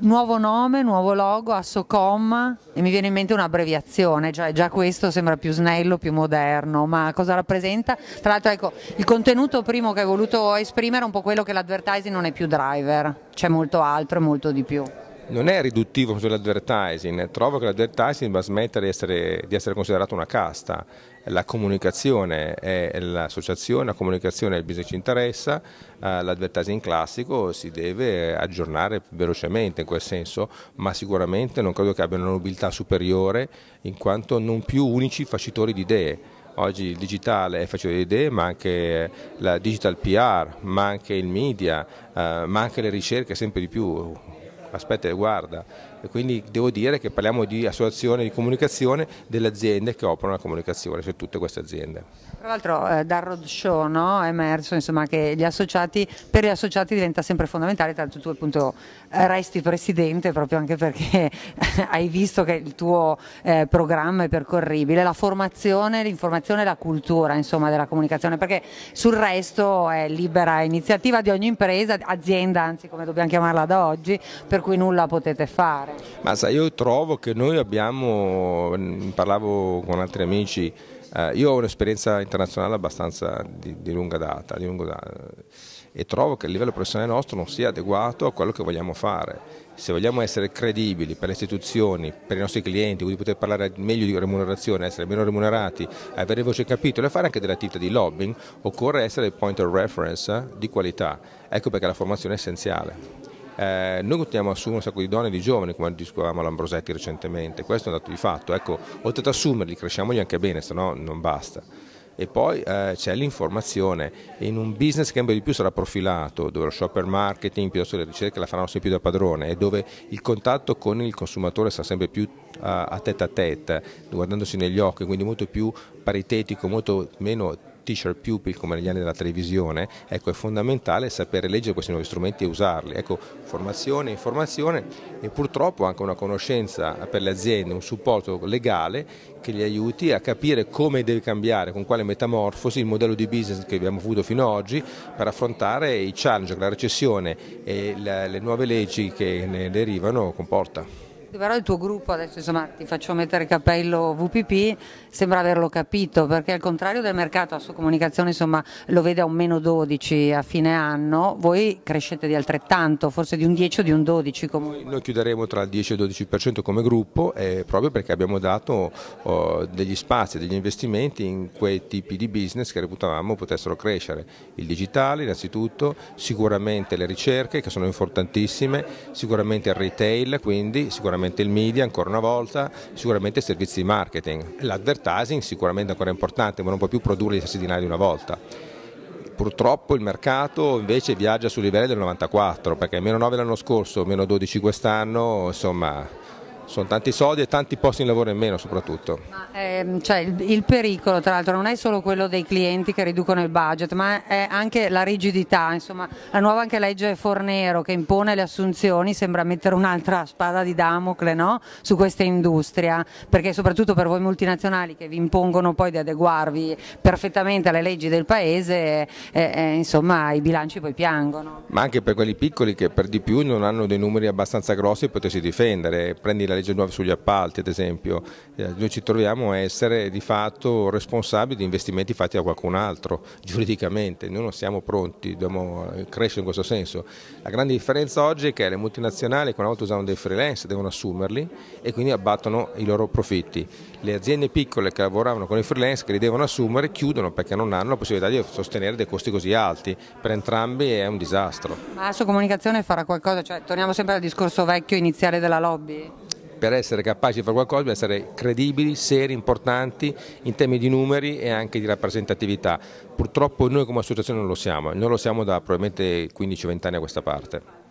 nuovo nome, nuovo logo, Assocom e mi viene in mente un'abbreviazione, cioè già, questo sembra più snello, più moderno, ma cosa rappresenta? Tra l'altro ecco, il contenuto primo che hai voluto esprimere è un po' quello che l'advertising non è più driver, c'è molto altro e molto di più non è riduttivo sull'advertising, trovo che l'advertising va smettere di essere, di essere, considerato una casta, la comunicazione è l'associazione, la comunicazione è il business che ci interessa, eh, l'advertising classico si deve aggiornare velocemente in quel senso, ma sicuramente non credo che abbia una nobiltà superiore in quanto non più unici facitori di idee. Oggi il digitale è facile di idee, ma anche la digital PR, ma anche il media, eh, ma anche le ricerche sempre di più aspetta e guarda e quindi devo dire che parliamo di associazione di comunicazione delle aziende che operano la comunicazione su tutte queste aziende. Tra l'altro eh, dal roadshow no? è emerso insomma, che gli associati, per gli associati diventa sempre fondamentale, tanto tu appunto eh, resti presidente proprio anche perché hai visto che il tuo eh, programma è percorribile, la formazione, l'informazione e la cultura insomma, della comunicazione, perché sul resto è libera iniziativa di ogni impresa, azienda anzi come dobbiamo chiamarla da oggi, per cui nulla potete fare. Ma sai, io trovo che noi abbiamo, mm, parlavo con altri amici, eh, io ho un'esperienza internazionale abbastanza di, di lunga data, di lunga data e trovo che il livello professionale nostro non sia adeguato a quello che vogliamo fare. Se vogliamo essere credibili per le istituzioni, per i nostri clienti, quindi poter parlare meglio di remunerazione, essere meno remunerati, avere voce in capitolo e fare anche delle attività di lobbying, occorre essere il point of reference di qualità. Ecco perché la formazione è essenziale eh, noi continuiamo a assumere un sacco di donne e di giovani, come discutevamo all'Ambrosetti recentemente, questo è un dato di fatto. Ecco, oltre ad assumerli, cresciamoli anche bene, se no non basta e poi eh, c'è l'informazione in un business che sempre di più sarà profilato dove lo shopper marketing piuttosto che le ricerche la faranno sempre più da padrone e dove il contatto con il consumatore sarà sempre più uh, a tête a tête guardandosi negli occhi quindi molto più paritetico molto meno teacher pupil come negli anni della televisione, ecco, è fondamentale sapere leggere questi nuovi strumenti e usarli. Ecco, formazione, informazione e purtroppo anche una conoscenza per le aziende, un supporto legale che li aiuti a capire come deve cambiare, con quale metamorfosi il modello di business che abbiamo avuto fino ad oggi per affrontare i challenge che la recessione e le nuove leggi che ne derivano comporta. Però il tuo gruppo, adesso insomma ti faccio mettere il capello VPP, sembra averlo capito, perché al contrario del mercato, la sua comunicazione insomma, lo vede a un meno 12 a fine anno, voi crescete di altrettanto, forse di un 10 o di un 12 comunque. Noi, noi chiuderemo tra il 10 e il 12% come gruppo, eh, proprio perché abbiamo dato oh, degli spazi, degli investimenti in quei tipi di business che reputavamo potessero crescere. Il digitale innanzitutto, sicuramente le ricerche che sono importantissime, sicuramente il retail, quindi sicuramente sicuramente il media ancora una volta, sicuramente i servizi di marketing, l'advertising sicuramente ancora importante ma non può più produrre gli stessi denari una volta purtroppo il mercato invece viaggia sul livello del 94 perché meno 9 l'anno scorso, meno 12 quest'anno, insomma sono tanti soldi e tanti posti di lavoro in meno soprattutto. Ma, ehm, cioè, il, il, pericolo tra l'altro non è solo quello dei clienti che riducono il budget, ma è anche la rigidità, insomma la nuova anche legge Fornero che impone le assunzioni sembra mettere un'altra spada di Damocle no? su questa industria, perché soprattutto per voi multinazionali che vi impongono poi di adeguarvi perfettamente alle leggi del paese, eh, eh, insomma i bilanci poi piangono. Ma anche per quelli piccoli che per di più non hanno dei numeri abbastanza grossi per potersi difendere, prendi la legge nuova sugli appalti ad esempio, eh, noi ci troviamo a essere di fatto responsabili di investimenti fatti da qualcun altro giuridicamente, noi non siamo pronti, dobbiamo eh, crescere in questo senso. La grande differenza oggi è che le multinazionali che una volta usavano dei freelance devono assumerli e quindi abbattono i loro profitti, le aziende piccole che lavoravano con i freelance che li devono assumere chiudono perché non hanno la possibilità di sostenere dei costi così alti, per entrambi è un disastro. Ma la sua comunicazione farà qualcosa, cioè, torniamo sempre al discorso vecchio iniziale della lobby? per essere capaci di fare qualcosa bisogna essere credibili, seri, importanti in termini di numeri e anche di rappresentatività. Purtroppo noi come associazione non lo siamo, non lo siamo da probabilmente 15-20 anni a questa parte.